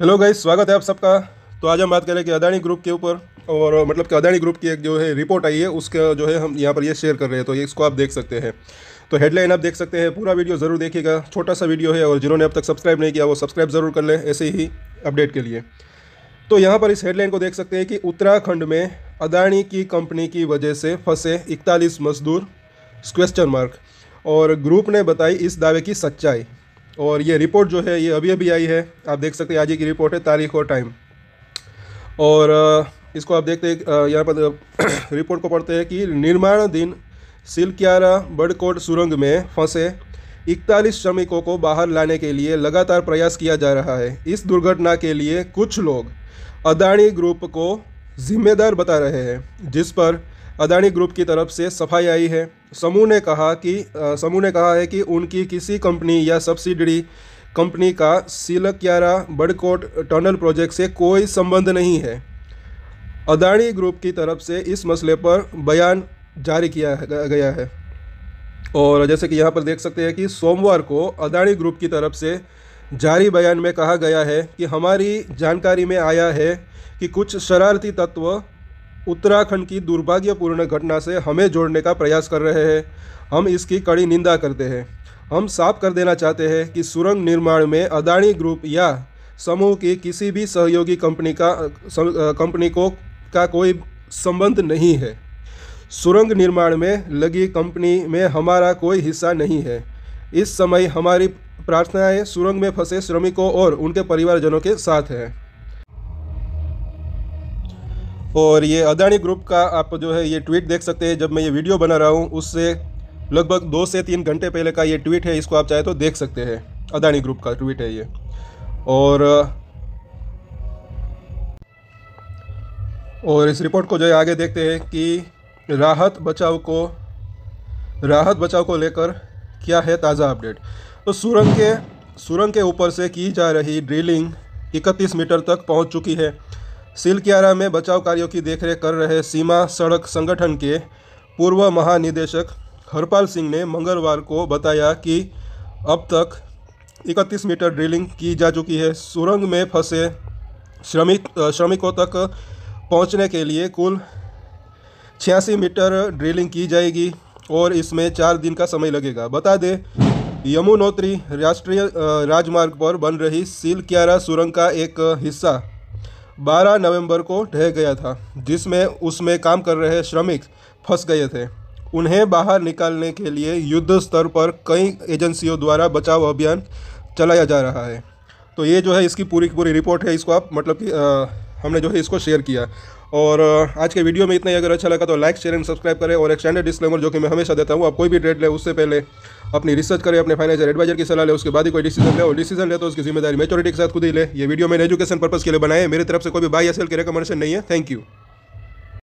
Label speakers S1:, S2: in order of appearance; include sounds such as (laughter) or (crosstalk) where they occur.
S1: hello guys स्वागत है आप सबका तो आज हम बात करें कि अदानी ग्रुप के ऊपर और मतलब कि अदानी ग्रुप की एक जो है रिपोर्ट आई है उसका जो है हम यहाँ पर ये शेयर कर रहे हैं तो ये इसको आप देख सकते हैं तो हेडलाइन आप देख सकते हैं पूरा वीडियो ज़रूर देखिएगा छोटा सा वीडियो है और जिन्होंने अब तक सब्सक्राइब नहीं किया वो सब्सक्राइब ज़रूर कर लें ऐसे ही अपडेट के लिए तो यहाँ पर इस हेडलाइन को देख सकते हैं कि उत्तराखंड में अदानी की कंपनी की वजह से फंसे इकतालीस मजदूर क्वेश्चन मार्क और ग्रुप ने बताई इस दावे की सच्चाई और ये रिपोर्ट जो है ये अभी अभी आई है आप देख सकते हैं आज की रिपोर्ट है तारीख और टाइम और इसको आप देखते हैं यहाँ पर (clears throat) रिपोर्ट को पढ़ते हैं कि निर्माणाधीन सिलक्यारा बड़कोट सुरंग में फंसे इकतालीस श्रमिकों को बाहर लाने के लिए लगातार प्रयास किया जा रहा है इस दुर्घटना के लिए कुछ लोग अदाणी ग्रुप को जिम्मेदार बता रहे हैं जिस पर अदाणी ग्रुप की तरफ से सफाई आई है समूह ने कहा कि समूह ने कहा है कि उनकी किसी कंपनी या सब्सिडरी कंपनी का सिलक्यारा बड़कोट टनल प्रोजेक्ट से कोई संबंध नहीं है अदानी ग्रुप की तरफ से इस मसले पर बयान जारी किया गया है और जैसे कि यहाँ पर देख सकते हैं कि सोमवार को अदानी ग्रुप की तरफ से जारी बयान में कहा गया है कि हमारी जानकारी में आया है कि कुछ शरारती तत्व उत्तराखंड की दुर्भाग्यपूर्ण घटना से हमें जोड़ने का प्रयास कर रहे हैं हम इसकी कड़ी निंदा करते हैं हम साफ कर देना चाहते हैं कि सुरंग निर्माण में अदाणी ग्रुप या समूह की किसी भी सहयोगी कंपनी का कंपनी को का कोई संबंध नहीं है सुरंग निर्माण में लगी कंपनी में हमारा कोई हिस्सा नहीं है इस समय हमारी प्रार्थनाएं सुरंग में फंसे श्रमिकों और उनके परिवारजनों के साथ हैं और ये अदानी ग्रुप का आप जो है ये ट्वीट देख सकते हैं जब मैं ये वीडियो बना रहा हूँ उससे लगभग दो से तीन घंटे पहले का ये ट्वीट है इसको आप चाहे तो देख सकते हैं अदानी ग्रुप का ट्वीट है ये और और इस रिपोर्ट को जो है आगे देखते हैं कि राहत बचाव को राहत बचाव को लेकर क्या है ताज़ा अपडेट तो सुरंग के सुरंग के ऊपर से की जा रही ड्रिलिंग 31 मीटर तक पहुंच चुकी है सिलकियारा में बचाव कार्यों की देखरेख कर रहे सीमा सड़क संगठन के पूर्व महानिदेशक हरपाल सिंह ने मंगलवार को बताया कि अब तक 31 मीटर ड्रिलिंग की जा चुकी है सुरंग में फंसे श्रमिक श्रमिकों तक पहुंचने के लिए कुल छियासी मीटर ड्रिलिंग की जाएगी और इसमें चार दिन का समय लगेगा बता दें यमुनोत्री राष्ट्रीय राजमार्ग पर बन रही क्यारा सुरंग का एक हिस्सा 12 नवंबर को ढह गया था जिसमें उसमें काम कर रहे श्रमिक फंस गए थे उन्हें बाहर निकालने के लिए युद्ध स्तर पर कई एजेंसियों द्वारा बचाव अभियान चलाया जा रहा है तो ये जो है इसकी पूरी पूरी रिपोर्ट है इसको आप मतलब कि हमने जो है इसको शेयर किया और आज के वीडियो में इतना ही अगर अच्छा लगा तो लाइक शेयर एंड सब्सक्राइब करें और एक डिस्क्लेमर जो कि मैं हमेशा देता हूँ आप कोई भी ट्रेड ले उससे पहले अपनी रिसर्च करें अपने फाइनेंशियल एडवाइजर की सलाह ले उसके बाद ही कोई डिसीजन ले और डिसीजन ले तो उसकी जिम्मेदारी मेचोरिटी के साथ खुद ही ले ये वीडियो मैंने एजुकेशन पर्पज़ के लिए बनाए मेरी तरफ से कोई भी बाई एस एल की रिकमेंडेशन नहीं है थैंक यू